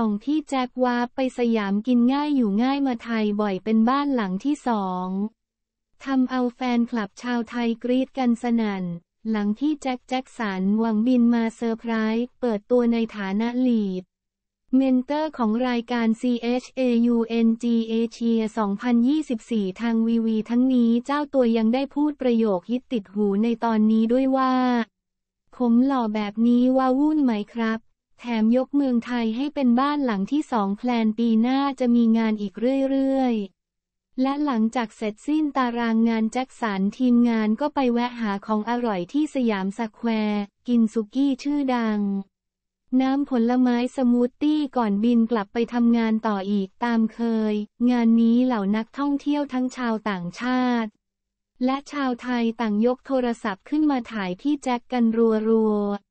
ส่องที่แจ็ควาไปสยามกินง่ายอยู่ง่ายมาไทยบ่อยเป็นบ้านหลังที่สองทำเอาแฟนคลับชาวไทยกรี๊ดกันสนัน่น หลังที่แจ็คแจ็คสันหวังบินมาเซอร์ไพรส์เปิดตัวในฐานะลีดเมนเตอร์ของรายการ CHAUNG Asia 2024 ทางวีวีทั้งนี้เจ้าตัวยังได้พูดประโยคฮิตติดหูในตอนนี้ด้วยว่าผมหล่อแบบนี้ว่าวุ่นไหมครับแถมยกเมืองไทยให้เป็นบ้านหลังที่สองแพลนปีหน้าจะมีงานอีกเรื่อยๆ และหลังจากเสร็จสิ้นตารางงานแจ็คสันทีมงานก็ไปแวะหาของอร่อยที่สยามสแควร์ กินซุกี้ชื่อดัง น้ำผลไม้สมูทตี้ก่อนบินกลับไปทำงานต่ออีกตามเคย งานนี้เหล่านักท่องเที่ยวทั้งชาวต่างชาติ และชาวไทยต่างยกโทรศัพท์ขึ้นมาถ่ายพี่แจ็คกันรัวๆ